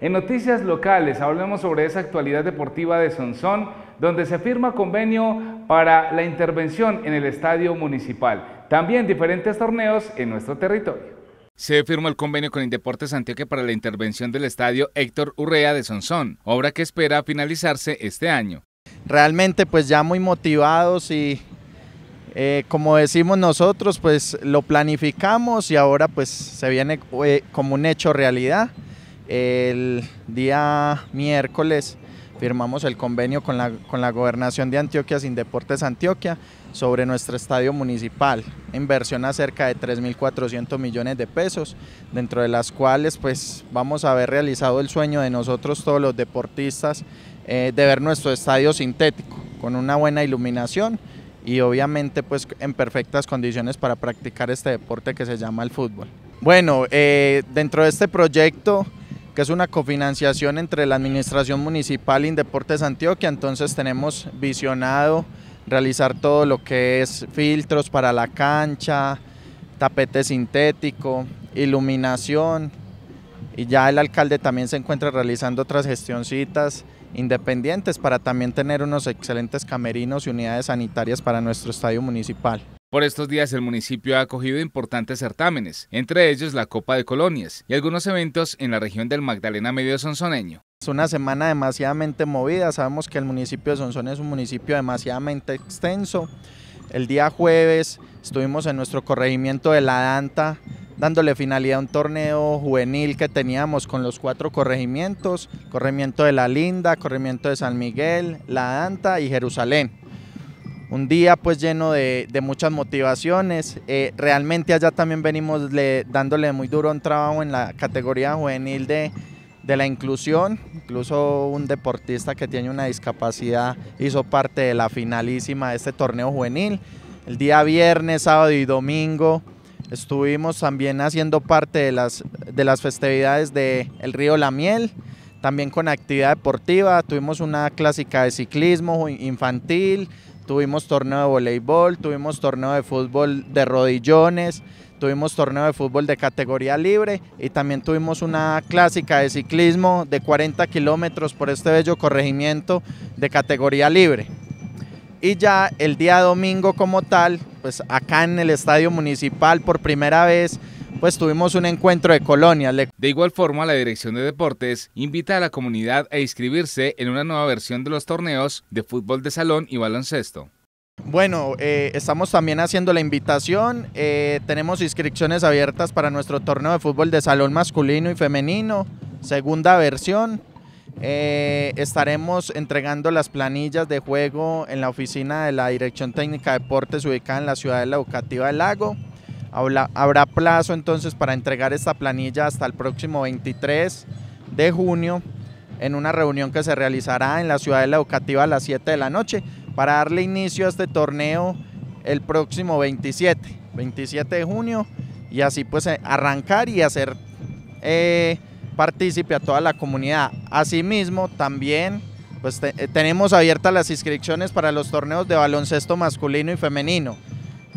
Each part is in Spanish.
En noticias locales hablemos sobre esa actualidad deportiva de Sonsón, donde se firma convenio para la intervención en el estadio municipal. También diferentes torneos en nuestro territorio. Se firmó el convenio con Indeportes antioque para la intervención del estadio Héctor Urrea de Sonsón, obra que espera finalizarse este año. Realmente pues ya muy motivados y eh, como decimos nosotros pues lo planificamos y ahora pues se viene eh, como un hecho realidad. El día miércoles firmamos el convenio con la, con la Gobernación de Antioquia Sin Deportes Antioquia sobre nuestro estadio municipal, inversión a cerca de 3.400 millones de pesos, dentro de las cuales pues vamos a haber realizado el sueño de nosotros todos los deportistas eh, de ver nuestro estadio sintético, con una buena iluminación y obviamente pues en perfectas condiciones para practicar este deporte que se llama el fútbol. Bueno, eh, dentro de este proyecto que es una cofinanciación entre la Administración Municipal y Indeportes Antioquia, entonces tenemos visionado realizar todo lo que es filtros para la cancha, tapete sintético, iluminación, y ya el alcalde también se encuentra realizando otras gestioncitas independientes para también tener unos excelentes camerinos y unidades sanitarias para nuestro estadio municipal. Por estos días el municipio ha acogido importantes certámenes, entre ellos la Copa de Colonias y algunos eventos en la región del Magdalena Medio Sonsoneño. Es una semana demasiadamente movida, sabemos que el municipio de Sonsones es un municipio demasiadamente extenso. El día jueves estuvimos en nuestro corregimiento de La Danta dándole finalidad a un torneo juvenil que teníamos con los cuatro corregimientos, corregimiento de La Linda, corregimiento de San Miguel, La Anta y Jerusalén. Un día pues lleno de, muchas motivaciones, eh, realmente allá también venimos dándole muy duro un trabajo en la categoría juvenil de, de la inclusión, incluso un deportista que tiene una discapacidad hizo parte de la finalísima de este torneo juvenil. El día viernes, sábado y domingo Estuvimos también haciendo parte de las, de las festividades del el río La Miel, también con actividad deportiva, tuvimos una clásica de ciclismo infantil, tuvimos torneo de voleibol, tuvimos torneo de fútbol de rodillones, tuvimos torneo de fútbol de categoría libre y también tuvimos una clásica de ciclismo de 40 kilómetros por este bello corregimiento de categoría libre. Y ya el día domingo como tal, pues acá en el Estadio Municipal por primera vez, pues tuvimos un encuentro de colonia. De igual forma, la Dirección de Deportes invita a la comunidad a inscribirse en una nueva versión de los torneos de fútbol de salón y baloncesto. Bueno, eh, estamos también haciendo la invitación, eh, tenemos inscripciones abiertas para nuestro torneo de fútbol de salón masculino y femenino, segunda versión, eh, estaremos entregando las planillas de juego en la oficina de la Dirección Técnica de Deportes ubicada en la ciudad de la Educativa del Lago. habrá plazo entonces para entregar esta planilla hasta el próximo 23 de junio en una reunión que se realizará en la ciudad de la Educativa a las 7 de la noche para darle inicio a este torneo el próximo 27, 27 de junio y así pues eh, arrancar y hacer... Eh, partícipe a toda la comunidad. Asimismo, también pues eh, tenemos abiertas las inscripciones para los torneos de baloncesto masculino y femenino.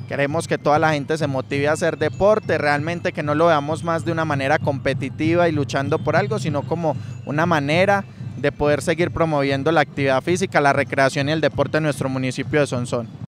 Queremos que toda la gente se motive a hacer deporte, realmente que no lo veamos más de una manera competitiva y luchando por algo, sino como una manera de poder seguir promoviendo la actividad física, la recreación y el deporte en nuestro municipio de Sonsón.